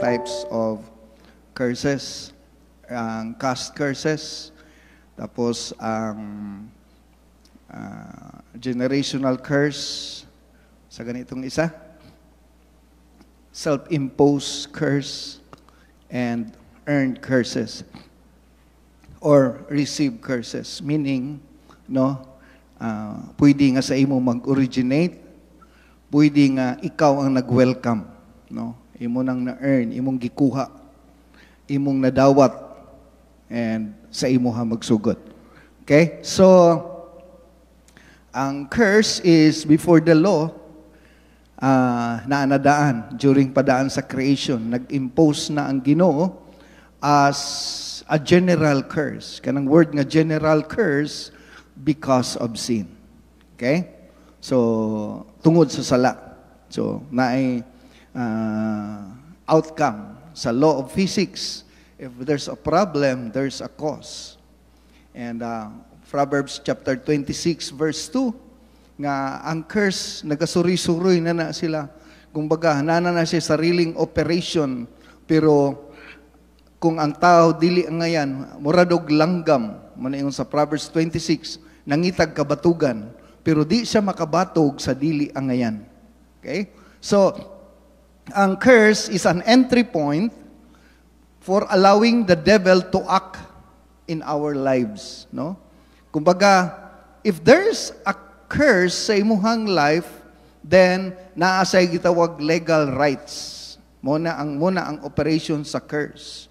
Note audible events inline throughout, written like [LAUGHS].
types of curses. Ang cast curses, tapos ang uh, generational curse sa ganitong isa, self-imposed curse, and earned curses or received curses. Meaning, no, uh, pwede nga sa imo mag-originate, pwede nga ikaw ang nag-welcome. No? imong na-earn, imong gikuha, imong nadawat, and sa imo ha magsugot. Okay? So, ang curse is before the law, uh, ah, naanadaan during padaan sa creation. Nag-impose na ang ginoo as a general curse. Kanang word nga general curse because of sin. Okay? So, tungod sa sala. So, naay uh, outcome sa law of physics. If there's a problem, there's a cause. And uh, Proverbs chapter 26 verse 2 nga ang curse nagasuri-suroy na na sila. Kumbaga, nana na siya sariling operation pero kung ang tao dili ang ngayan, moradog langgam, manayon sa Proverbs 26, nangitag kabatugan, pero di siya makabatog sa dili ang ngayan. Okay? So, ang curse is an entry point for allowing the devil to act in our lives, no? Kumbaga, if there's a curse sa imuhang life, then naa say gitawag legal rights. Muna ang muna ang operation sa curse.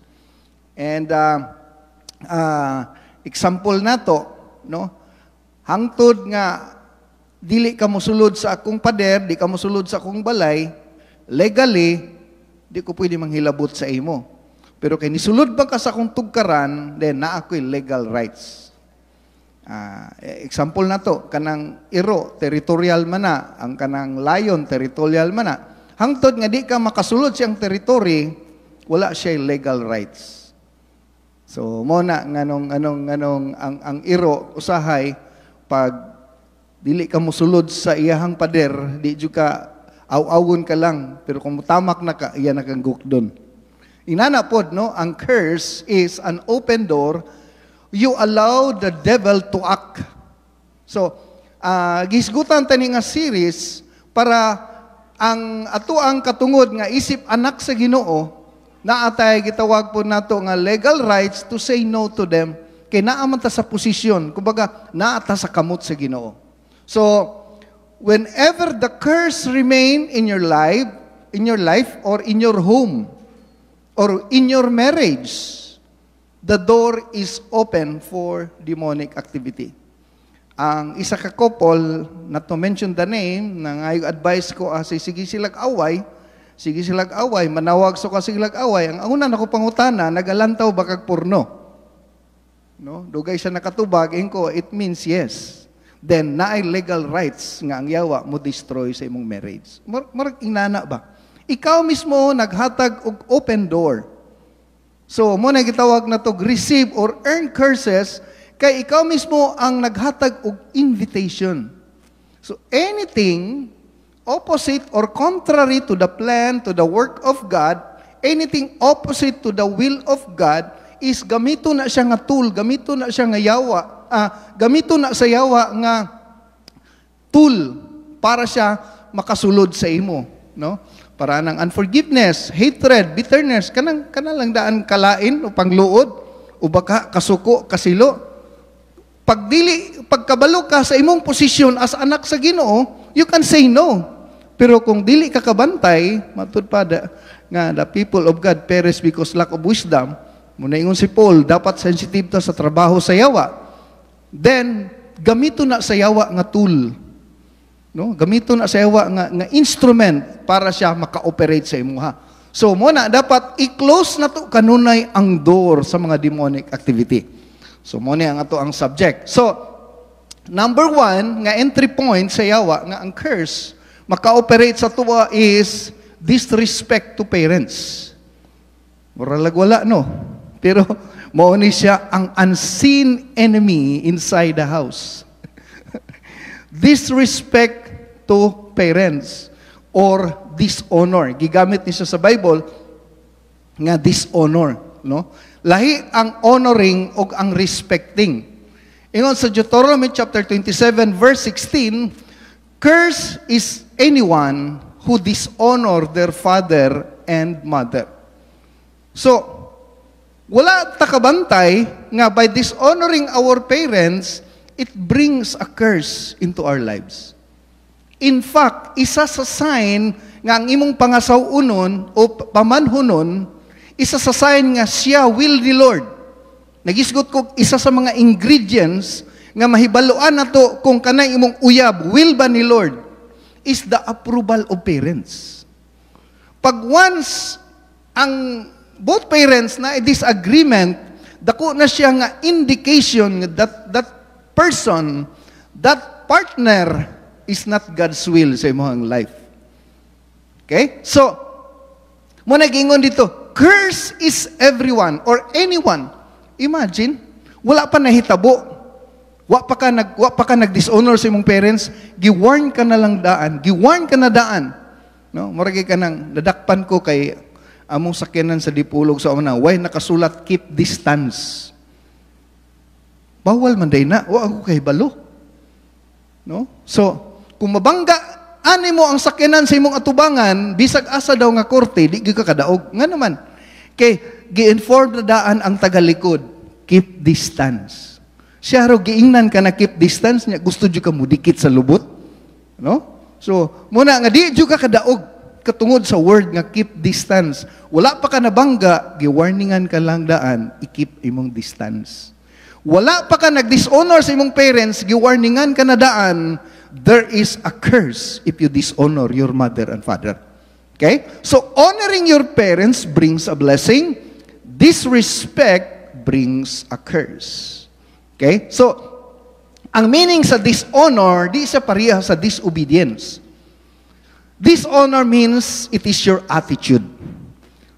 And uh, uh, example nato, no? Hangtod nga dili ka mosulod sa akong pader, di ka mosulod sa akong balay, legally, di ko pwede manghilabot sa imo. Pero kay nisulod bang ka sa akong tugkaran, then naa ko'y legal rights. Uh, example na to, kanang iro, territorial man na, ang kanang lion, territorial man na. Hangtod nga di ka makasulod siyang territory, wala siya legal rights. So, mo na nganong anong anong ang ang iro usahay pag dili ka mosulod sa iyahang pader, di jud ka Aw-awon ka lang, pero kung tamak na ka, iyan nakaguk doon. Inanapod, no? Ang curse is an open door. You allow the devil to act. So, uh, ah, gisgutan tani nga series para ang ato ang katungod nga isip anak sa Ginoo na atay gitawag po nato nga legal rights to say no to them kay naa man ta sa posisyon kumbaga naa ta sa kamot sa Ginoo. So, whenever the curse remain in your life, in your life or in your home or in your marriage, the door is open for demonic activity. Ang isa ka couple, not to mention the name, nang nga advice ko, ah, sige silag away, sige silag away, manawag so ka silag away. Ang una na ko pangutana, nagalantaw ba kag porno? No? Dugay siya nakatubag, ko, it means yes then naay legal rights nga ang yawa mo destroy sa imong marriage. Murag inana ba? Ikaw mismo naghatag og open door. So, mo na gitawag na to receive or earn curses kay ikaw mismo ang naghatag og invitation. So, anything opposite or contrary to the plan, to the work of God, anything opposite to the will of God, is gamito na siya nga tool, gamito na siya nga yawa uh, gamito na sa yawa nga tool para siya makasulod sa imo, no? Para nang unforgiveness, hatred, bitterness, kanang kanang lang daan kalain o pangluod o baka kasuko, kasilo. Pag dili pagkabalo ka sa imong posisyon as anak sa Ginoo, you can say no. Pero kung dili ka kabantay, matud pa da, nga the people of God perish because lack of wisdom. Muna ingon si Paul, dapat sensitive ta sa trabaho sa yawa. Then, gamito na sa yawa nga tool. No? Gamito na sa yawa nga, nga instrument para siya maka-operate sa imuha. So, muna, dapat i-close na to kanunay ang door sa mga demonic activity. So, muna ang ato ang subject. So, number one, nga entry point sa yawa, nga ang curse, maka-operate sa tuwa is disrespect to parents. Moralag wala, no? Pero, Mao siya ang unseen enemy inside the house. [LAUGHS] Disrespect to parents or dishonor. Gigamit ni sa Bible nga dishonor, no? Lahi ang honoring o ang respecting. Ingon sa Deuteronomy chapter 27 verse 16, curse is anyone who dishonor their father and mother. So, wala takabantay nga by dishonoring our parents, it brings a curse into our lives. In fact, isa sa sign nga ang imong pangasawunon o pamanhunon, isa sa sign nga siya will ni Lord. Nagisgot ko isa sa mga ingredients nga mahibaloan nato kung kanay imong uyab, will ba ni Lord, is the approval of parents. Pag once ang both parents na disagreement, dako na siya nga indication that that person, that partner is not God's will sa imong life. Okay? So, mo nagingon dito, curse is everyone or anyone. Imagine, wala pa nahitabo. Wa pa ka nag wa pa ka nag-dishonor sa imong parents, giwarn ka na lang daan, giwarn ka na daan. No, murag ka nang dadakpan ko kay among sakyanan sa dipulog sa una. Why nakasulat keep distance? Bawal man day na. O ako kay balo. No? So, kung mabangga ani mo ang sakyanan sa imong atubangan, bisag asa daw nga korte, di ka kadaog. Nga naman. Kay gi-inform na daan ang tagalikod, keep distance. Siya ro giingnan ka na keep distance niya, gusto jud ka mo dikit sa lubot. No? So, muna nga di jud ka kadaog katungod sa word nga keep distance. Wala pa ka nabangga, giwarningan ka lang daan, i-keep imong distance. Wala pa ka nag-dishonor sa imong parents, giwarningan ka na daan, there is a curse if you dishonor your mother and father. Okay? So honoring your parents brings a blessing. Disrespect brings a curse. Okay? So, ang meaning sa dishonor, di sa pareha sa disobedience. Dishonor means it is your attitude.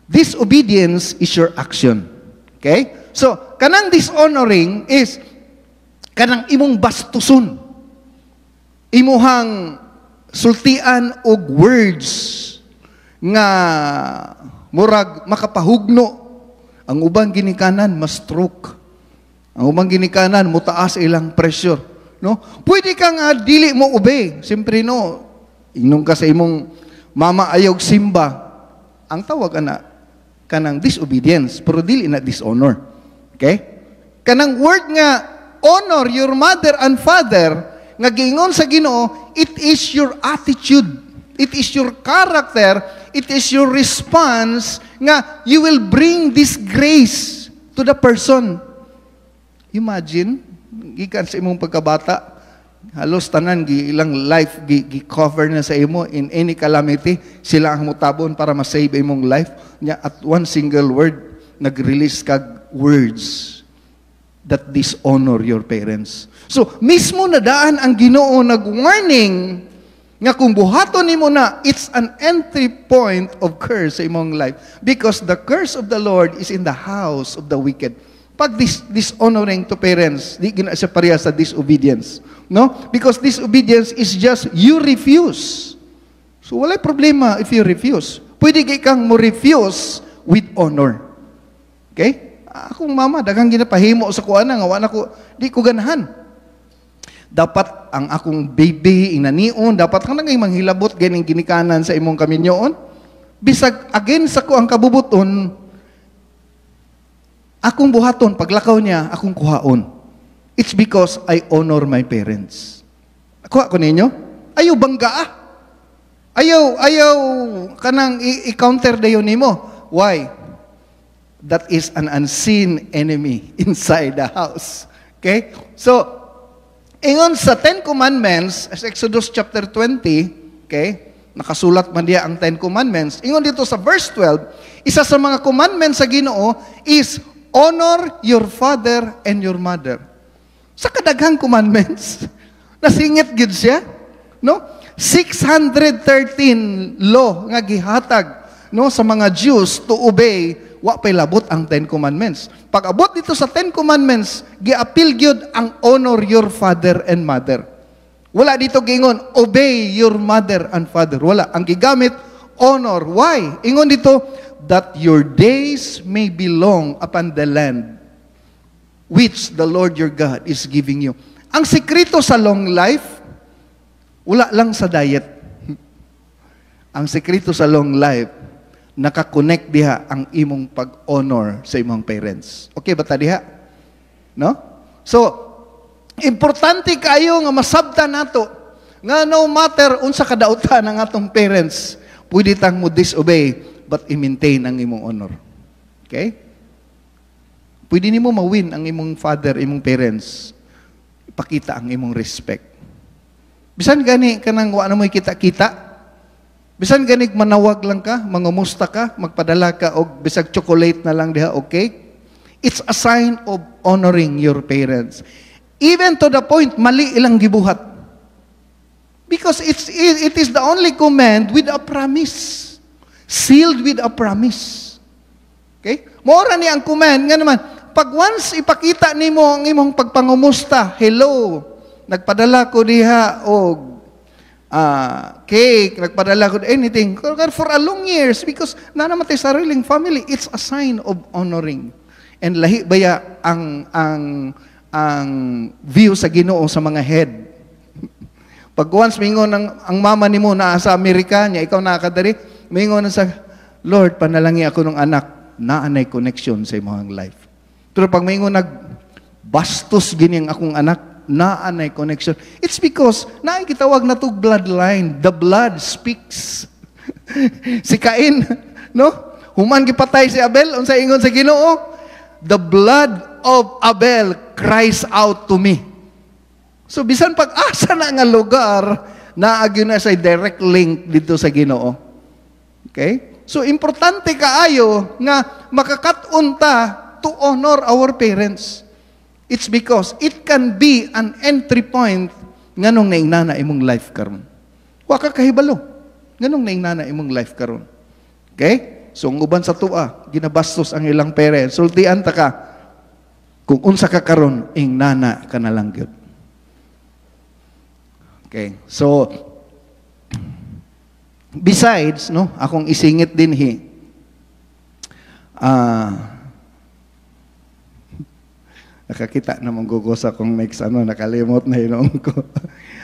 Disobedience is your action. Okay? So, kanang dishonoring is kanang imong bastuson. Imuhang sultian og words nga murag makapahugno ang ubang ginikanan mas stroke ang ubang ginikanan, mutaas ilang pressure. No? Pwede kang uh, dili mo obey. Siyempre no, Inong ka sa imong mama ayog simba, ang tawag ana kanang disobedience, pero dili na dishonor. Okay? Kanang word nga honor your mother and father nga giingon sa Ginoo, it is your attitude, it is your character, it is your response nga you will bring this grace to the person. Imagine, gikan sa imong pagkabata, halos tanan gi ilang life gi, gi cover na sa imo in any calamity sila ang mutabon para ma-save imong life nya at one single word nag-release kag words that dishonor your parents so mismo na daan ang Ginoo nag-warning nga kung buhaton nimo na it's an entry point of curse sa imong life because the curse of the Lord is in the house of the wicked pag dis- dishonoring to parents di gina siya pareha sa disobedience No? Because this obedience is just you refuse. So wala problema if you refuse. Pwede kay kang mo refuse with honor. Okay? Akong mama, dagang ginapahimo sa kuha na, nga ko, di ko ganahan. Dapat ang akong baby inanion, dapat ka nang manghilabot ganing ginikanan sa imong kaminyoon. Bisag again sa ko ang kabubuton, akong buhaton, paglakaw niya, akong kuhaon. It's because I honor my parents. Kuha ko ninyo. Ayaw bangga ah. Ayaw, ayaw kanang i-counter dayo nimo. Why? That is an unseen enemy [LAUGHS] inside the house. Okay? So, ingon sa Ten Commandments, as Exodus chapter 20, okay, nakasulat man diya ang Ten Commandments, ingon dito sa verse 12, isa sa mga commandments sa ginoo is, honor your father and your mother. Sa kadaghang commandments, nasingit gid siya. No? 613 law nga gihatag no sa mga Jews to obey wa pay labot ang 10 commandments. Pag abot dito sa 10 commandments, giapil gyud ang honor your father and mother. Wala dito gingon, obey your mother and father. Wala. Ang gigamit, honor. Why? Ingon dito, that your days may be long upon the land which the Lord your God is giving you. Ang sekreto sa long life, wala lang sa diet. [LAUGHS] ang sekreto sa long life, nakakonect diha ang imong pag-honor sa imong parents. Okay ba ta diha? No? So, importante kayo nga masabta nato nga no matter unsa kadautan ng atong parents, pwede tang mo disobey but i-maintain ang imong honor. Okay? Pwede nimo win ang imong father, imong parents. Ipakita ang imong respect. Bisan gani kanang wa na mo kita-kita. Bisan gani manawag lang ka, mangumusta ka, magpadala ka og bisag chocolate na lang diha og cake. It's a sign of honoring your parents. Even to the point mali ilang gibuhat. Because it's, it, it is the only command with a promise. Sealed with a promise. Okay? Mora ni ang command nga naman, pag once ipakita nimo ang imong pagpangumusta, hello, nagpadala ko diha og uh, cake, nagpadala ko anything. For a long years, because nanamatay sa tayo sariling family, it's a sign of honoring. And lahi baya ang, ang, ang view sa ginoo sa mga head. [LAUGHS] Pag once mingon ang, ang mama ni mo na sa Amerika niya, ikaw nakakadari, mingon na sa, Lord, panalangi ako ng anak, naanay connection sa imong life. Pero pag may nag bastos gining akong anak, naanay connection. It's because naay kitawag na tog bloodline. The blood speaks. [LAUGHS] si Cain, no? Human gipatay si Abel, unsa ingon sa Ginoo? The blood of Abel cries out to me. So bisan pag-asa na nga lugar, naagyo na sa direct link dito sa Ginoo. Okay? So importante kaayo nga makakatunta to honor our parents. It's because it can be an entry point nganong na naingnana imong life karon. Wa ka kahibalo. Nganong na naingnana imong life karon. Okay? So ang uban sa tua, ginabastos ang ilang parents. Sultian ta ka. Kung unsa ka karon, ing nana ka na lang gyud. Okay. So besides, no, akong isingit din hi. Ah, uh, Nakakita na manggugosa kong next ano, nakalimot na inoong ko.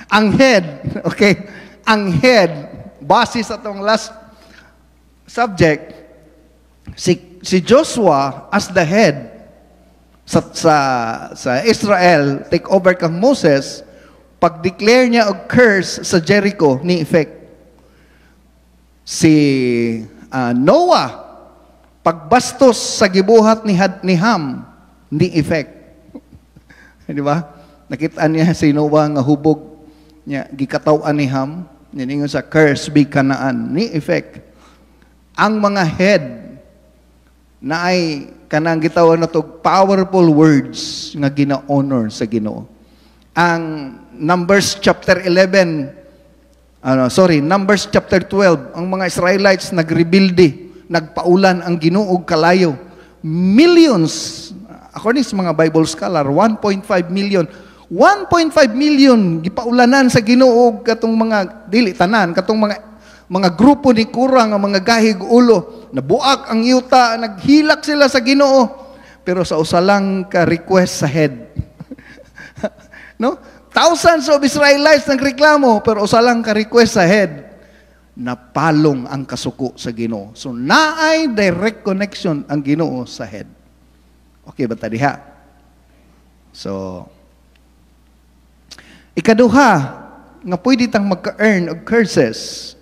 ang head, okay, ang head, base sa itong last subject, si, si Joshua as the head sa, sa, sa Israel, take over kang Moses, pag-declare niya og curse sa Jericho ni effect. Si uh, Noah, pagbastos sa gibuhat ni, ni Ham, ni effect. Eh, di ba? Nakita niya si Noah nga hubog niya gikataw ni Ham niningon sa curse be kanaan ni effect ang mga head na ay kanang gitawan na tog powerful words nga gina-honor sa Ginoo. Ang Numbers chapter 11 ano sorry, Numbers chapter 12 ang mga Israelites nagrebuilde, nagpaulan ang Ginoo kalayo. Millions according sa mga Bible scholar, 1.5 million 1.5 million gipaulanan sa Ginoo katong mga dili tanan katong mga mga grupo ni kurang ang mga gahig ulo nabuak ang yuta naghilak sila sa Ginoo pero sa usa lang ka request sa head [LAUGHS] no thousands of Israelites nang reklamo pero usa lang ka request sa head napalong ang kasuko sa Ginoo so naay direct connection ang Ginoo sa head Okay ba ta diha? So, ikaduha, nga pwede tang magka-earn og curses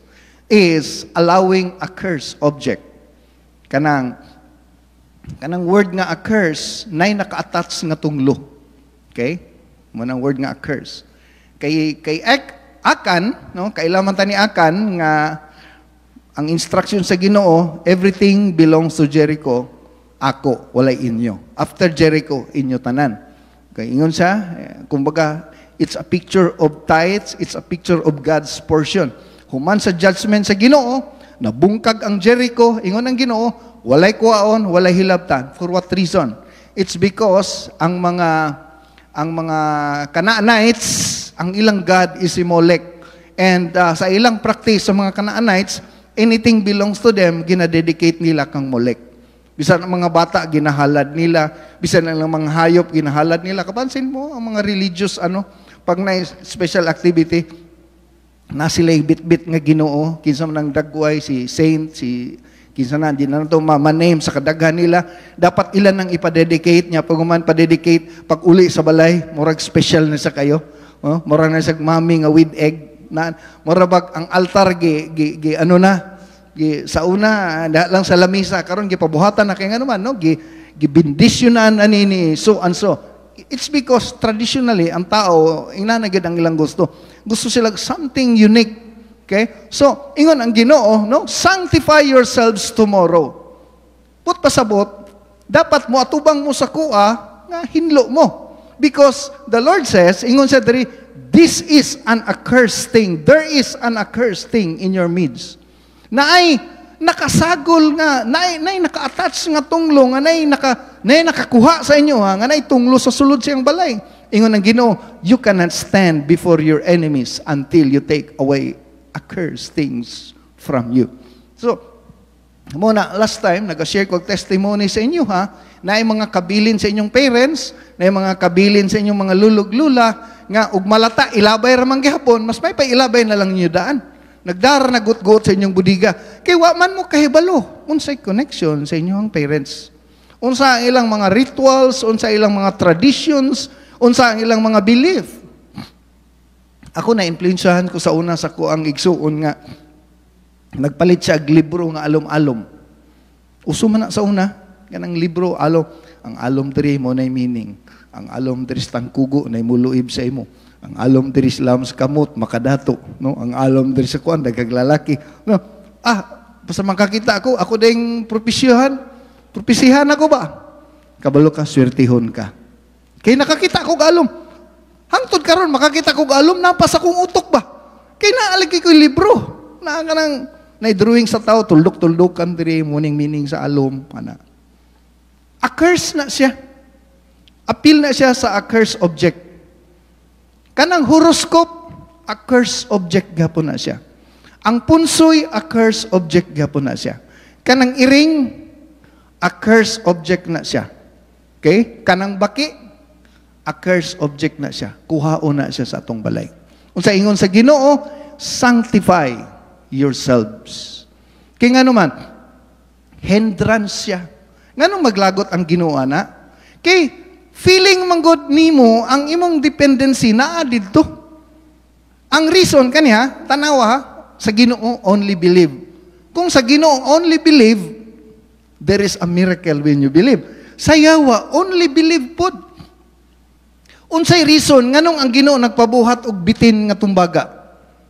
is allowing a curse object. Kanang, kanang word nga a curse, nay naka-attach nga tunglo. Okay? Munang word nga a curse. Kay, kay ek, akan, no? kailaman ta ni akan nga ang instruction sa Ginoo, everything belongs to Jericho ako, walay inyo. After Jericho, inyo tanan. Okay, ingon siya, eh, kumbaga, it's a picture of tithes, it's a picture of God's portion. Human sa judgment sa ginoo, nabungkag ang Jericho, ingon ang ginoo, walay kuwaon, walay hilabtan. For what reason? It's because ang mga ang mga Canaanites, ang ilang God is si Molech. And uh, sa ilang practice sa mga Canaanites, anything belongs to them, ginadedicate nila kang Molech. Bisan ang mga bata, ginahalad nila. Bisan ang mga hayop, ginahalad nila. Kapansin mo, ang mga religious, ano, pag na special activity, na sila bitbit nga ginoo, kinsa man ang dagway, si saint, si kinsa na, di na ito ma-name sa kadaghan nila. Dapat ilan ang ipadedicate niya, pag man padedicate, pag uli sa balay, murag special na sa kayo. Oh, murag na sa mami nga with egg. Na, murag ang altar, gi, gi, gi, ano na, Gi, sa una, lahat lang sa lamisa, karon gipabuhatan na kay nga naman, no? Gi, gibindisyonan ani ni so and so. It's because traditionally, ang tao, ina inanagid ang ilang gusto. Gusto sila something unique. Okay? So, ingon ang ginoo, no? Sanctify yourselves tomorrow. Put pasabot, dapat mo atubang mo sa kuha nga hinlo mo. Because the Lord says, ingon sa diri, this is an accursed thing. There is an accursed thing in your midst na ay nakasagol nga, na ay, na ay naka-attach nga tunglo, nga na ay, naka, na ay nakakuha sa inyo, ha? nga na ay tunglo sa sulod siyang balay. Ingon ang Ginoo, you cannot stand before your enemies until you take away accursed things from you. So, muna, last time, nag-share ko testimony sa inyo ha, na yung mga kabilin sa inyong parents, na yung mga kabilin sa inyong mga lulog-lula, nga ugmalata, ilabay ramang gihapon, mas may pa ilabay na lang niyo daan. Nagdara na gut-gut sa inyong budiga. Kay wa man mo kahibalo. Unsay connection sa inyong parents. Unsa ang ilang mga rituals, unsa ilang mga traditions, unsa ang ilang mga belief. Ako na impluwensyahan ko sa una sa ko ang igsuon nga nagpalit siya og libro nga alom-alom. Uso man na sa una kanang libro alo ang alom diri mo nay meaning. Ang alom diri tangkugo nay muluib sa imo ang alom diri sa lams kamot, makadato. No? Ang alom diri sa kuan, nagkaglalaki. No? Ah, basta makakita ako, ako ding propisyohan. Propisihan ako ba? Kabalo ka, swertihon ka. Kay nakakita ko galom. Hangtod karon makakita ko galom, napas akong utok ba? Kay naalikay ko yung libro. na ka nang, na-drawing sa tao, tuldok-tuldokan diri, muning-mining sa alom. Ana. A curse na siya. Appeal na siya sa accursed object. Kanang horoscope, a curse object gapon na siya. Ang punsoy, a curse object gapon na siya. Kanang iring, a curse object na siya. Okay? Kanang baki, a curse object na siya. Kuhao na siya sa atong balay. Unsa ingon sa Ginoo, sanctify yourselves. Kay nga naman, hindrance siya. Nga maglagot ang Ginoo na, Okay? Feeling man God nimo ang imong dependency naa didto. Ang reason kaniya tanawa sa Ginoo only believe. Kung sa Ginoo only believe, there is a miracle when you believe. Sayawa only believe pod. Unsay reason nganong ang Ginoo nagpabuhat og bitin nga tumbaga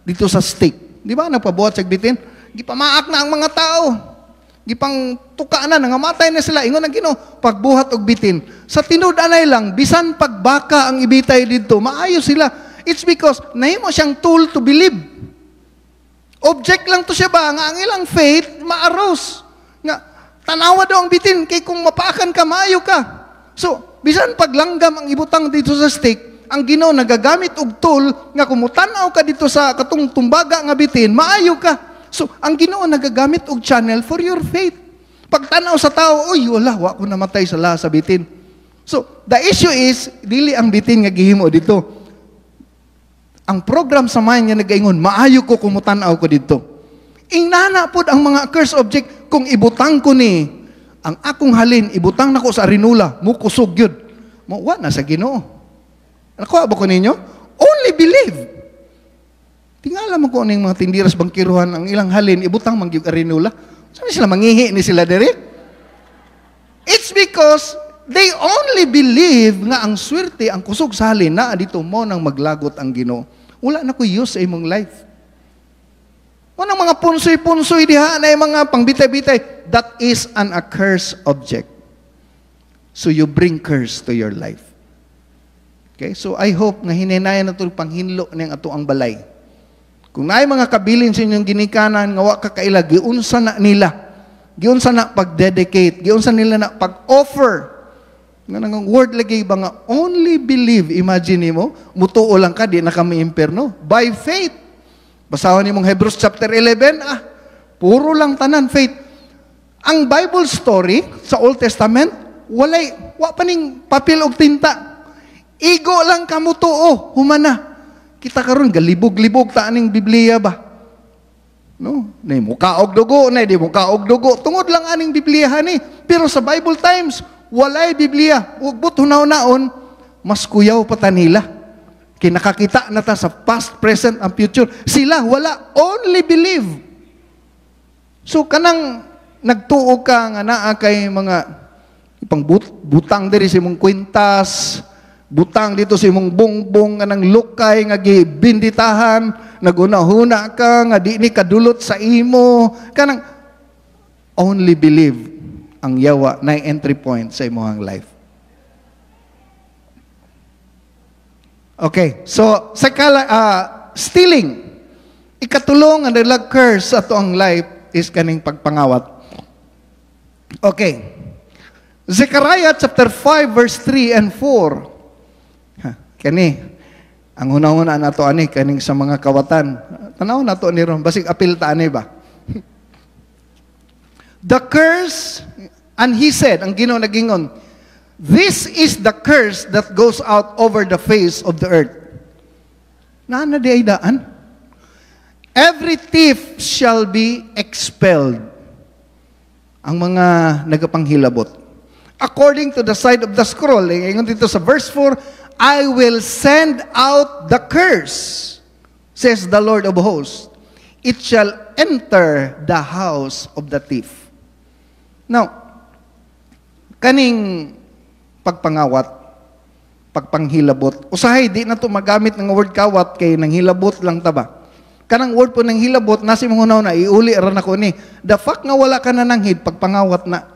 dito sa stake? Di ba nagpabuhat sa bitin? Gipamaak na ang mga tao gipang tukaanan nga matay na sila ingon ang Ginoo pagbuhat og bitin sa tinud anay lang bisan pagbaka ang ibitay didto maayo sila it's because nahimo siyang tool to believe object lang to siya ba nga ang ilang faith maaros nga tanawa daw ang bitin kay kung mapaakan ka maayo ka so bisan paglanggam ang ibutang dito sa stick ang Ginoo nagagamit og tool nga kumutanaw ka dito sa katong tumbaga nga bitin maayo ka So, ang Ginoo nagagamit og channel for your faith. Pagtanaw sa tao, oy, wala, wa ko namatay sa laha sa bitin. So, the issue is, dili ang bitin nga gihimo dito. Ang program sa mind nga nagaingon, maayo ko kumutanaw ko dito. Ingnana pod ang mga curse object kung ibutang ko ni ang akong halin ibutang nako sa rinula mo kusog yun mo wa na sa Ginoo nakuha ba ko ninyo only believe Tingala mo ko ning ano mga tindiras bangkiruhan ang ilang halin ibutang mangyug arinula. Sabi sila mangihi ni sila dere. It's because they only believe nga ang swerte ang kusog sa halin na dito mo nang maglagot ang Ginoo. Wala na ko use sa imong life. Manang mga punsoy-punsoy diha na mga pangbitay-bitay. That is an accursed object. So you bring curse to your life. Okay? So I hope nga hininayan na ito panghinlo ng ato ang balay kung naay mga kabilin sa inyong ginikanan, nga wa ka kailag, giunsa na nila. Giunsa na pag-dedicate. Giunsa nila na pag-offer. Nga nang word lagi ba nga, only believe, imagine mo, mutuo lang ka, di na kami imperno. By faith. Basahan niyo mong Hebrews chapter 11, ah, puro lang tanan, faith. Ang Bible story sa Old Testament, walay, wa paning papel og tinta. Igo lang kamutuo, humana. Kita karon galibog-libog ta aning Biblia ba? No, nay mo kaog dugo, nay di mo kaog dugo. Tungod lang aning Biblia ni. Pero sa Bible times, walay Biblia. Ug butunaw-naon, mas kuyaw pa tanila. nila. Kinakakita na ta sa past, present, and future. Sila wala, only believe. So kanang nagtuo ka nga naa kay mga ipangbutang diri sa imong kwintas, Butang dito sa imong bongbong nga nang lukay nga gibinditahan, nagunahuna ka nga di ni kadulot sa imo, kanang only believe ang yawa na entry point sa imong life. Okay, so sa kala, uh, stealing, ikatulong ang the curse sa ang life is kaning pagpangawat. Okay. Zechariah chapter 5 verse 3 and 4. Kani, ang una-una na to ani, kaning sa mga kawatan. Tanaw na to ni Ron, basig apil ta ani ba? [LAUGHS] the curse, and he said, ang ginoo nagingon, this is the curse that goes out over the face of the earth. Naana di ay daan? Every thief shall be expelled. Ang mga nagapanghilabot. According to the side of the scroll, eh, ingon dito sa verse 4, I will send out the curse, says the Lord of hosts. It shall enter the house of the thief. Now, kaning pagpangawat, pagpanghilabot, usahay, di na to magamit ng word kawat, kay nang hilabot lang taba. Kanang word po ng hilabot, nasi mong na, iuli, ran ako ni. The fact nga wala ka na nanghid, pagpangawat na.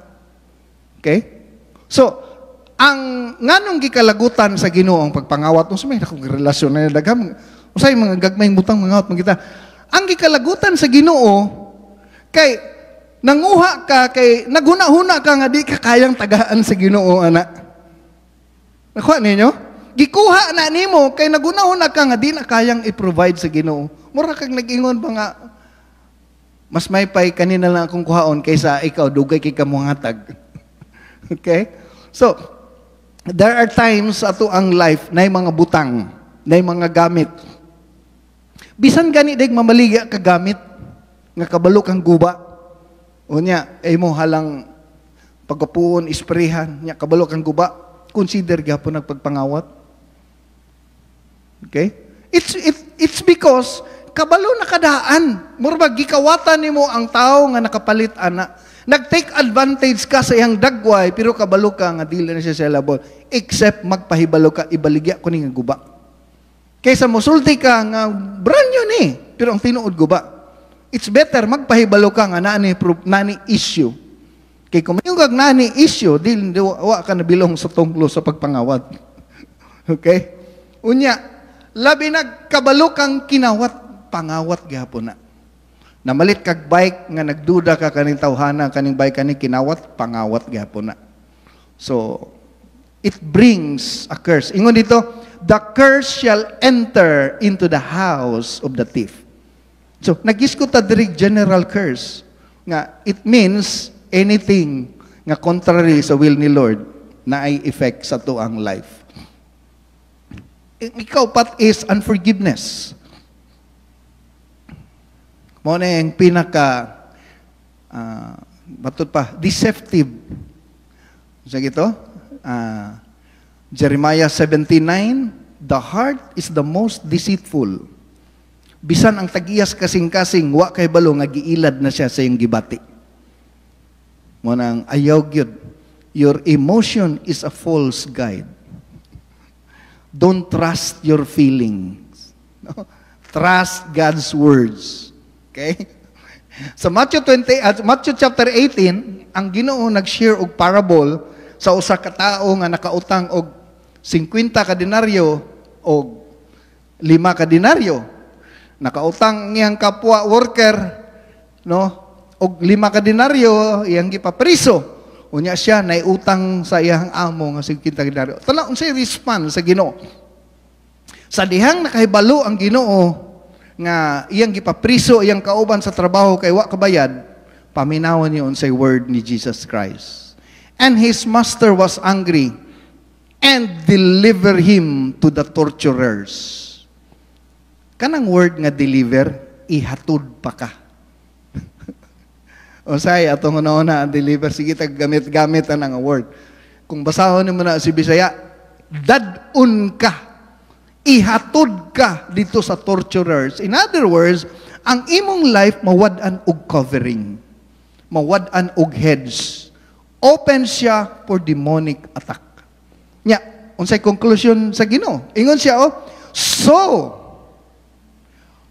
Okay? So, ang nganong gikalagutan sa Ginoo ang pagpangawat mo sa may akong relasyon na daghang usay mga gagmayng butang mga awat kita. Ang gikalagutan sa Ginoo kay nanguha ka kay naghuna-huna ka nga di ka kayang tagaan sa Ginoo ana. Nakuha ninyo? Gikuha na nimo kay naghuna-huna ka nga di na kayang i-provide sa Ginoo. Mura kag nag-ingon pa nga mas may pay kanina lang akong kuhaon kaysa ikaw dugay kay kamuhatag. [LAUGHS] okay? So, there are times ato ang life na mga butang, na mga gamit. Bisan gani daig mamaligya ka gamit, nga kabalo kang guba. O niya, ay mo halang pagkapuon, isprehan, niya kabalo kang guba. Consider po nagpagpangawat. Okay? It's, it, it's because kabalo nakadaan. Murba, gikawatan ni mo ang tao nga nakapalit ana Nag-take advantage ka sa iyang dagway, pero kabalo ka nga dili na siya sellable. Except magpahibalo ka, ibaligya ko ni nga guba. Kaysa musulti ka nga, brand yun eh, pero ang tinuod guba. It's better magpahibalo ka nga nani, nani issue. Kay kung mayroon kag nani issue, dili wa ka na bilong sa tunglo sa pagpangawat. [LAUGHS] okay? Unya, labi nagkabalo kang kinawat, pangawat gapon na na malit kag bike nga nagduda ka kaning tawhana kaning bike kani kinawat pangawat gihapon na. So it brings a curse. Ingon dito, the curse shall enter into the house of the thief. So nagisgo ta diri general curse nga it means anything nga contrary sa will ni Lord na ay effect sa tuang life. Ikaw pat is unforgiveness. Mo na yung pinaka uh, ah, batot pa, deceptive. Sa gito, uh, Jeremiah 79, the heart is the most deceitful. Bisan ang tagiyas kasing-kasing, wa kay balo nga giilad na siya sa iyong gibati. Mo nang ayaw gyud. Your emotion is a false guide. Don't trust your feelings. [LAUGHS] No? Trust God's words. Okay? Sa so Matthew 20 at uh, Matthew chapter 18, ang Ginoo nag-share og parable sa usa ka tawo nga nakautang og 50 ka denaryo og 5 ka denaryo. Nakautang ang iyang kapwa worker no og 5 ka denaryo iyang gipapriso. Unya siya naiutang sa iyang amo nga 50 ka denaryo. Tanaw unsay response sa Ginoo? Sa dihang nakahibalo ang Ginoo nga iyang gipapriso iyang kauban sa trabaho kay wa kabayad paminawon niyon sa word ni Jesus Christ and his master was angry and deliver him to the torturers kanang word nga deliver ihatod pa ka [LAUGHS] say atong una-una deliver. Sige, taggamit-gamit ang nga word. Kung basahon nimo na si Bisaya, dadun ka ihatod ka dito sa torturers. In other words, ang imong life mawad-an og covering. Mawad-an og heads. Open siya for demonic attack. Nya, unsay conclusion sa Ginoo? Ingon siya oh, so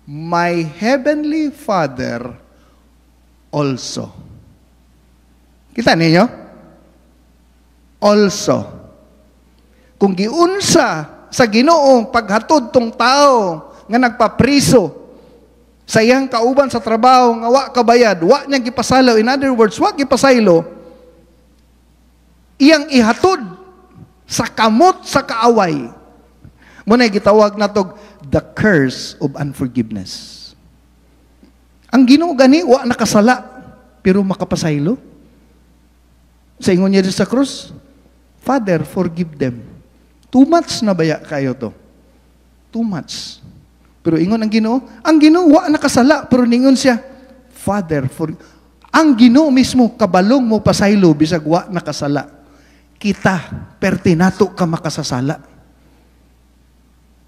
my heavenly Father also. Kita ninyo? Also. Kung giunsa sa Ginoo paghatod tong tao nga nagpapriso sa iyang kauban sa trabaho nga wa kabayad, wa niya gipasalo. In other words, wa gipasaylo. Iyang ihatod sa kamot sa kaaway. Muna gitawag na tog the curse of unforgiveness. Ang Ginoo gani wa nakasala pero makapasaylo. Sa ingon niya sa krus, Father, forgive them Too much na baya kayo to? Too much. Pero ingon ang Ginoo, ang Ginoo wa nakasala pero ningon siya, Father, for ang Ginoo mismo kabalong mo pasaylo bisag wa nakasala. Kita pertinato ka makasasala.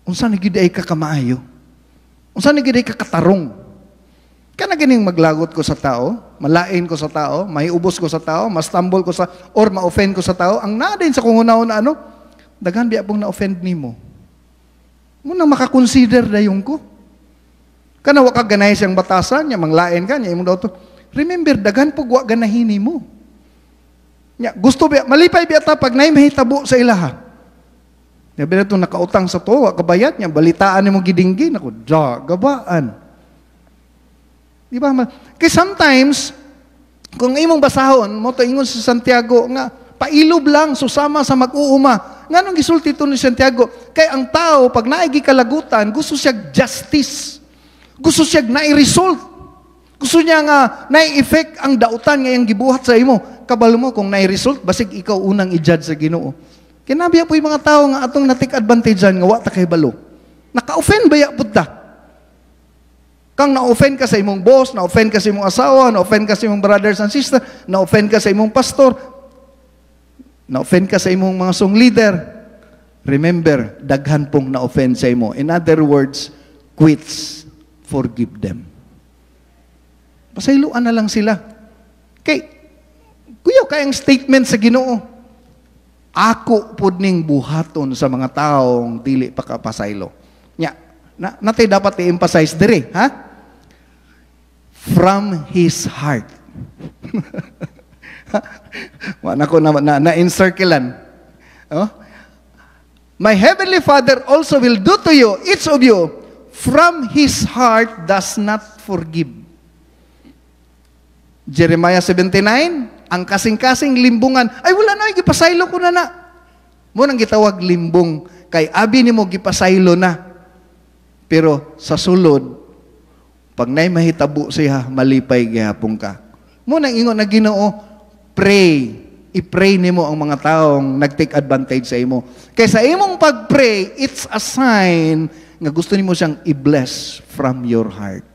Unsa ni gid ka kamaayo? Unsa ni gid ka katarong? Kana ganing maglagot ko sa tao, malain ko sa tao, may ubos ko sa tao, mas tambol ko sa or ma-offend ko sa tao, ang nadin sa kung na ano, Daghan biya pong na-offend nimo. Muna makakonsider dayon ko. Kana wa ka ganay siyang batasan, nya manglain ka, nya imong daw to. Remember, daghan po wa ganahin nimo. Nya, gusto biya, malipay biya ta pag naay mahitabo sa ilaha. Nya biya to nakautang sa to, wa kabayat nya balitaan nimo gidinggi nako, da gabaan. Di ba? Kay sometimes kung imong basahon mo to ingon sa Santiago nga pailob lang susama sa mag-uuma nga nang gisulti ito ni Santiago, kay ang tao, pag naigi kalagutan, gusto siya justice. Gusto siya nai-result. Gusto niya nga nai-effect ang dautan ngayang gibuhat sa imo. Kabalo mo kung nai-result, basig ikaw unang i-judge sa ginoo. Kinabiya po yung mga tao nga atong natik advantage nga wata kay balo. Naka-offend ba yapod ta? Kang na-offend ka sa imong boss, na-offend ka sa imong asawa, na-offend ka sa imong brothers and sisters, na-offend ka sa imong pastor, na-offend ka sa imong mga song leader, remember, daghan pong na-offend sa imo. In other words, quits, forgive them. Pasayloan na lang sila. Kay, kuyo kayang statement sa ginoo. Ako pod ning buhaton sa mga taong dili pa kapasaylo. Nya, na, natay dapat i-emphasize dire, ha? From his heart. [LAUGHS] Wala ko na, na, na encirclean. Oh? My heavenly Father also will do to you, each of you, from his heart does not forgive. Jeremiah 79, ang kasing-kasing limbungan, ay wala na, gipasaylo ko na na. Mo nang gitawag limbong kay abi nimo gipasaylo na. Pero sa sulod, pag nay mahitabo siya, malipay gyapon ka. Mo nang ingon na Ginoo, pray I-pray nimo ang mga taong nag-take advantage sa imo. Kaysa imong pag-pray, it's a sign nga gusto nimo siyang i-bless from your heart.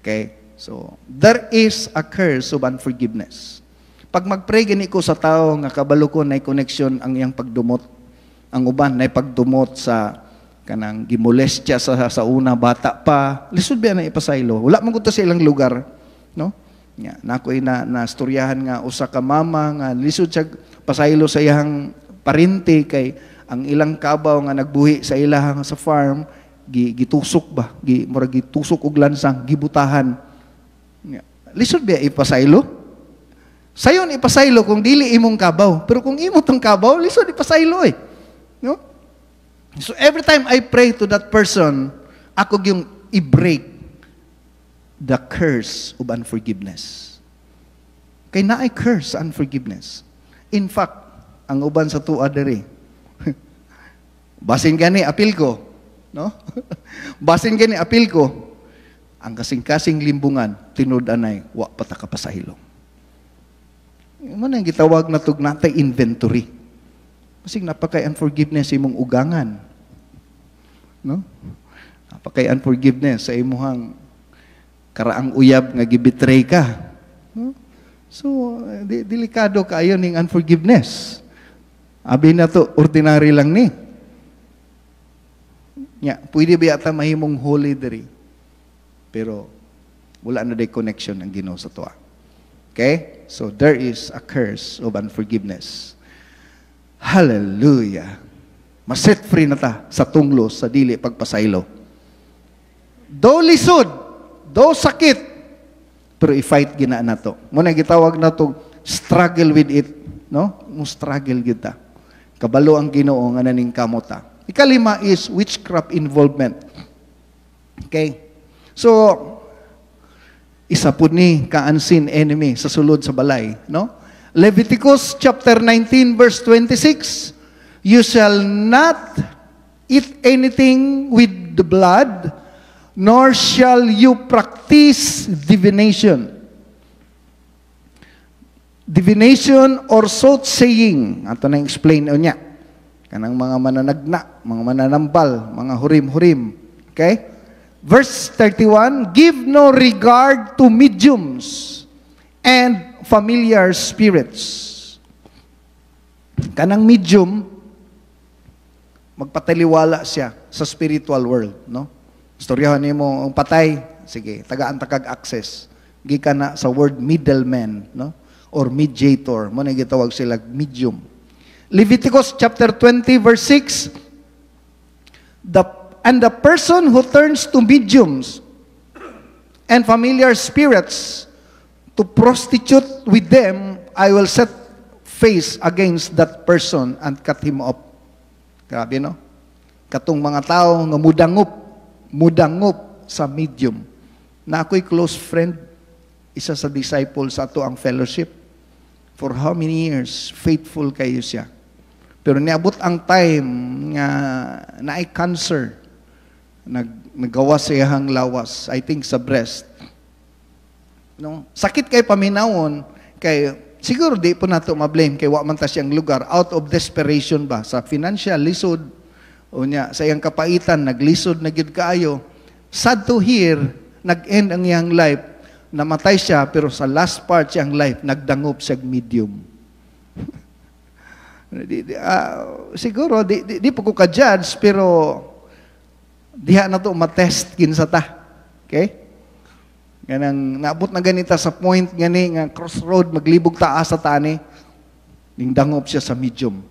Okay? So, there is a curse of unforgiveness. Pag mag-pray gani ko sa tao nga kabalo ko na connection ang iyang pagdumot, ang uban na pagdumot sa kanang gimolestya sa sa una bata pa lisod ba na ipasaylo wala man gud to sa ilang lugar no Nya, nakoy na nasturyahan nga usa ka mama nga lisod siya pasaylo sa iyang parente kay ang ilang kabaw nga nagbuhi sa ilahang sa farm gi, gitusok ba gi mura gitusok og lansang gibutahan Nya, lisod ba ipasaylo sayon ipasaylo kung dili imong kabaw pero kung imo tong kabaw lisod ipasaylo eh no so every time i pray to that person ako yung i-break the curse of unforgiveness. Kay na naay curse unforgiveness. In fact, ang uban sa tuwa diri. [LAUGHS] Basin gani apil ko, no? [LAUGHS] Basin gani apil ko. Ang kasing-kasing limbungan tinud-anay wa pata ka pasahilong. Mo nang gitawag na tug natay inventory. Basig napakay unforgiveness imong ugangan. No? Napakay unforgiveness sa imuhang karaang uyab nga gibitray ka. Hmm? So, eh, di, delikado kayo ning unforgiveness. Abi na to, ordinary lang ni. Nya, pwede ba yata mahimong holy diri? Pero, wala na day connection ang ginoo sa tuwa. Okay? So, there is a curse of unforgiveness. Hallelujah! Maset free na ta sa tunglo, sa dili, pagpasaylo. Though lisod, Though sakit, pero i-fight gina na to. Muna gitawag na to, struggle with it. No? Mo struggle kita. Kabalo ang ginoo nga naning kamota. Ikalima is witchcraft involvement. Okay? So, isa po ni ka-unseen enemy sa sulod sa balay. No? Leviticus chapter 19 verse 26, You shall not eat anything with the blood nor shall you practice divination. Divination or soothsaying. Ito na-explain o niya. Kanang mga mananagna, mga mananambal, mga hurim-hurim. Okay? Verse 31, Give no regard to mediums and familiar spirits. Kanang medium, magpataliwala siya sa spiritual world. No? Istoryahan nimo ang patay, sige, tagaan takag access. Gikan na sa word middleman, no? Or mediator, mo na gitawag sila medium. Leviticus chapter 20 verse 6 the, and the person who turns to mediums and familiar spirits to prostitute with them, I will set face against that person and cut him off Grabe, no? Katong mga tao nga mudangup mudangop sa medium. Na ako'y close friend, isa sa disciple sa ato ang fellowship. For how many years, faithful kayo siya. Pero niabot ang time nga naay cancer. Nag, nagawa siya hang lawas, I think sa breast. No? Sakit kay paminawon, kay siguro di po nato ma-blame kay wa man ta siyang lugar out of desperation ba sa financial lisod Unya, sa iyang kapaitan, naglisod na gid kaayo. Sad to hear, nag-end ang iyang life. Namatay siya, pero sa last part siya ang life, nagdangop siya medium. [LAUGHS] di, di, uh, siguro, di, di, di pa ko ka-judge, pero diha na to matest sa ta. Okay? Ganang, naabot na ganita sa point gani nga crossroad, maglibog ta sa tani, ning dangop siya sa medium.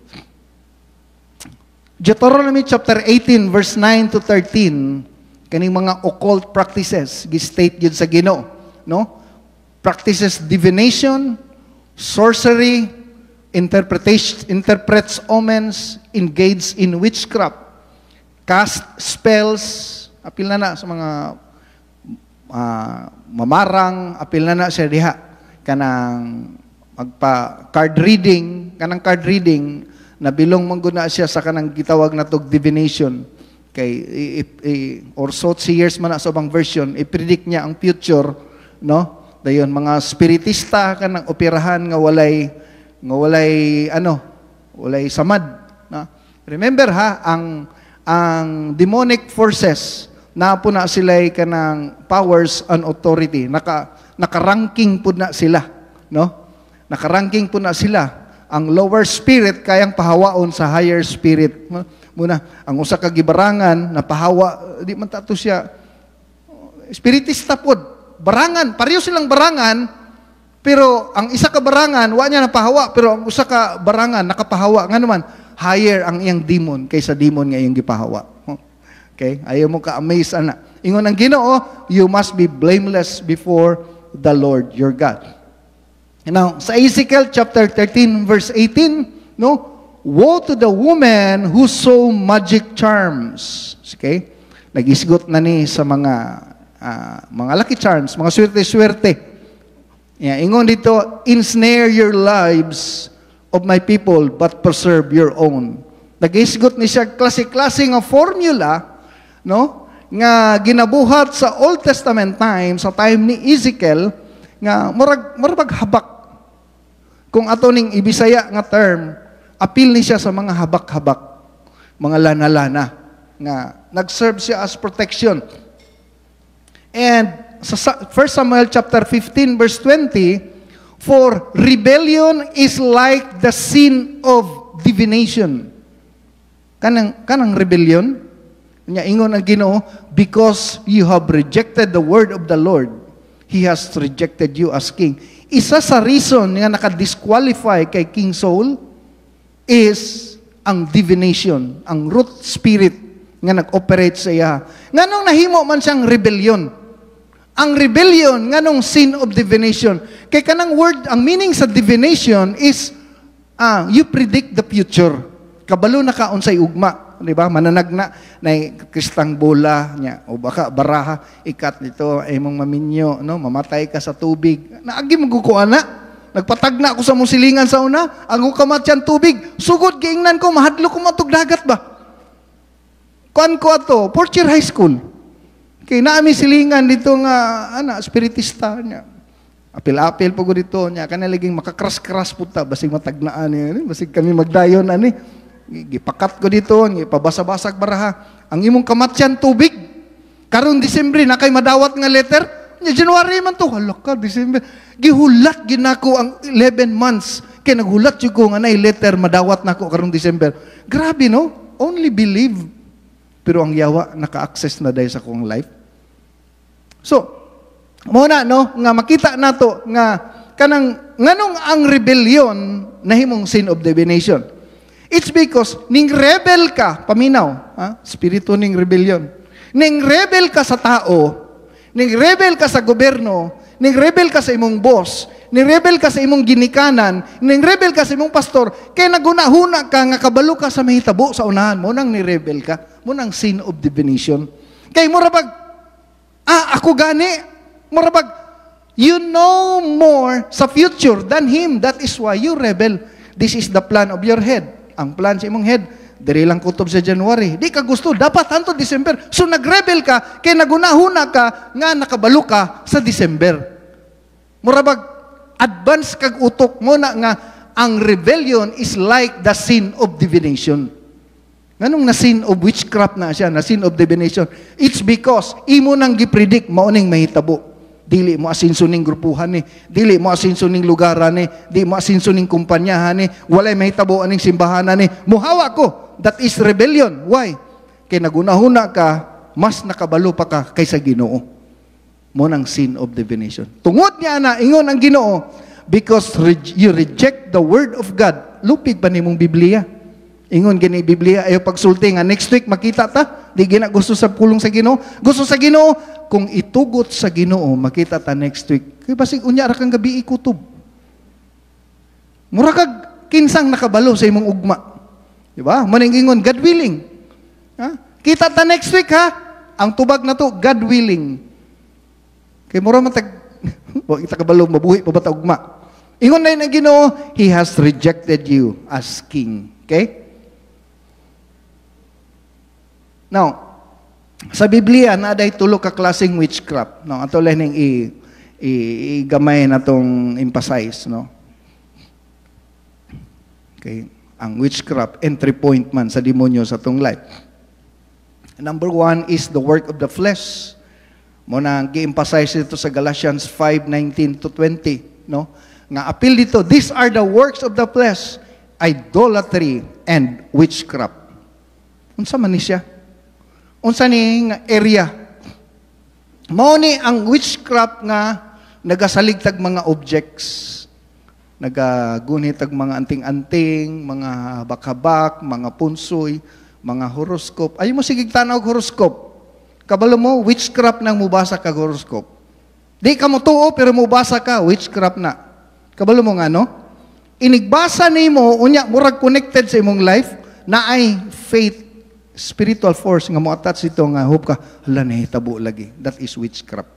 Deuteronomy chapter 18 verse 9 to 13 kaning mga occult practices gi-state gyud sa Ginoo, no? Practices divination, sorcery, interpretation, interprets omens, engage in witchcraft, cast spells, apil na na sa mga uh, mamarang, apil na na sa diha kanang magpa card reading, kanang card reading nabilong mangguna siya sa kanang gitawag na tog divination kay i, i, or soothsayers man sa ubang version i-predict niya ang future no dayon mga spiritista kanang operahan nga walay nga walay ano walay samad na remember ha ang ang demonic forces na po na sila kanang powers and authority naka nakaranking pud na sila no nakaranking po na sila ang lower spirit kayang pahawaon sa higher spirit. Muna, ang usa ka gibarangan na pahawa, di man tato siya spiritista pod. Barangan, pareho silang barangan, pero ang isa ka barangan, wa niya napahawa, pero ang usa ka barangan, nakapahawa. Nga naman, higher ang iyang demon kaysa demon nga iyong gipahawa. Okay? Ayaw mo ka-amaze, ana. Ingon ang ginoo, you must be blameless before the Lord your God now, sa Ezekiel chapter 13 verse 18, no? Woe to the woman who sow magic charms. Okay? Nagisgot na ni sa mga uh, mga lucky charms, mga swerte-swerte. Yeah, ingon dito, ensnare your lives of my people but preserve your own. Nagisgot ni siya klase-klase nga formula, no? Nga ginabuhat sa Old Testament time, sa time ni Ezekiel, nga murag murag habak kung ato ning ibisaya nga term, appeal ni siya sa mga habak-habak, mga lana-lana, nga nag-serve siya as protection. And sa 1 Samuel chapter 15 verse 20, For rebellion is like the sin of divination. Kanang, kanang rebellion? Nya ingon ang gino, because you have rejected the word of the Lord, He has rejected you as king. Isa sa reason nga nakadisqualify kay King Saul is ang divination, ang root spirit nga nag-operate sa iya. Nganong nahimo man siyang rebellion. Ang rebellion, nga nganong sin of divination. Kay kanang word, ang meaning sa divination is ah, you predict the future. Kabalo na ka unsay ugma di ba? Mananagna na kristang bola niya o baka baraha ikat nito ay mong maminyo, no? Mamatay ka sa tubig. Naagi maguko ana. Nagpatagna ako sa mong silingan sa una, ang yan tubig. Sugod giingnan ko mahadlo ko matug dagat ba? Kuan ko ato, Porcher High School. Kay naami silingan dito nga ana spiritista niya. Apil-apil po ko dito niya. Kanilaging makakras-kras po ta. Basig matagnaan niya. Basig kami magdayon ani. Gipakat ko dito, ipabasa basag baraha. Ang imong kamatsyan tubig. Karon Disembre na kay madawat nga letter. January man to. Hala ka, Disembre. Gihulat ginako ang 11 months. Kay naghulat jud ko nga nay letter madawat nako karon December. Grabe no? Only believe. Pero ang yawa naka-access na dai sa kong life. So, muna no nga makita nato nga kanang nganong ang rebellion na himong sin of divination. It's because ning rebel ka, paminaw, ha? spirito ning rebellion. Ning rebel ka sa tao, ning rebel ka sa gobyerno, ning rebel ka sa imong boss, ning rebel ka sa imong ginikanan, ning rebel ka sa imong pastor, kay nagunahuna ka nga kabalo ka sa mahitabo sa unahan mo nang ni rebel ka, mo nang sin of divination. Kay mura bag ah ako gani, mura you know more sa future than him. That is why you rebel. This is the plan of your head. Ang plan sa imong head, diri lang kutob sa January. Di ka gusto, dapat hanto December. So nagrebel ka, kay nagunahuna ka, nga nakabalo ka sa December. Murabag, advance kag utok mo na nga, ang rebellion is like the sin of divination. Nganong na sin of witchcraft na siya, na sin of divination? It's because imo nang gipredict mauning mahitabo. Dili mo asinso ning grupuhan ni. Dili mo asinso ning lugaran ni. Di mo asinso ning kumpanyahan ni. Eh. Walay mahitabo ning simbahanan ni. Muhawa ko. That is rebellion. Why? Kay nagunahuna ka, mas nakabalo pa ka kaysa Ginoo. Mo nang sin of divination. Tungod niya na ingon ang Ginoo because re you reject the word of God. Lupig pa mong Biblia. Ingon gini Biblia ayo pagsulti nga next week makita ta di gina gusto sa pulong sa Ginoo. Gusto sa Ginoo kung itugot sa Ginoo makita ta next week. Kay basig unya ra kang gabi ikutob. Mura kag kinsang nakabalo sa imong ugma. Di ba? Maning ingon God willing. Ha? Kita ta next week ha. Ang tubag na to God willing. Kay mura man tag [LAUGHS] wa kita kabalo mabuhi pa ba ta ugma. Ingon na Ginoo, He has rejected you as king. Okay? Now, sa Biblia, na day tulo ka klaseng witchcraft. No? Ato lang i, i, gamay na itong emphasize. No? Okay. Ang witchcraft, entry point man sa demonyo sa itong life. Number one is the work of the flesh. Muna, ang gi-emphasize dito sa Galatians 5:19 to 20. No? Nga appeal dito, these are the works of the flesh, idolatry and witchcraft. Unsa man ni siya? unsa ning area. Mao ni ang witchcraft nga nagasalig tag mga objects nagagunit ang mga anting-anting, mga bakabak, mga punsoy, mga horoscope. Ayaw mo sigig tanaw horoscope. Kabalo mo, witchcraft nang mubasa ka horoscope. Di ka mo tuo, pero mubasa ka, witchcraft na. Kabalo mo nga, no? Inigbasa ni mo, unya, murag connected sa imong life, na ay faith spiritual force nga mo attach ito nga hope ka hala tabo lagi that is witchcraft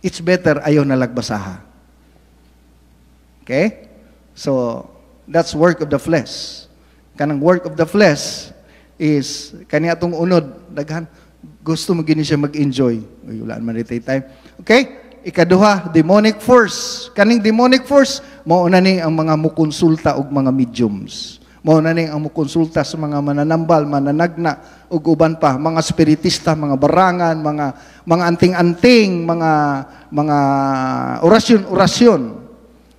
it's better ayaw na lagbasaha okay so that's work of the flesh kanang work of the flesh is kaniya tong unod daghan gusto mo gini siya mag-enjoy uy wala man time okay ikaduha demonic force kaning demonic force mao na ni ang mga mukonsulta og mga mediums Mao na ning ang mukonsulta sa mga mananambal, mananagna ug uban pa, mga spiritista, mga barangan, mga mga anting-anting, mga mga orasyon-orasyon.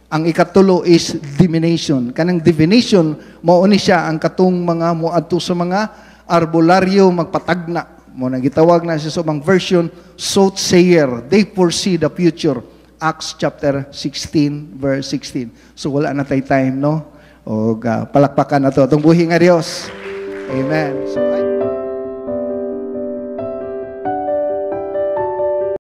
Ang ikatulo is divination. Kanang divination mao ni siya ang katong mga muadto sa mga arbolaryo magpatagna. Mo na gitawag na siya sa ubang version soothsayer. They foresee the future. Acts chapter 16 verse 16. So wala na tay time no o uh, palakpakan na to. Itong buhi nga Diyos. Amen. So,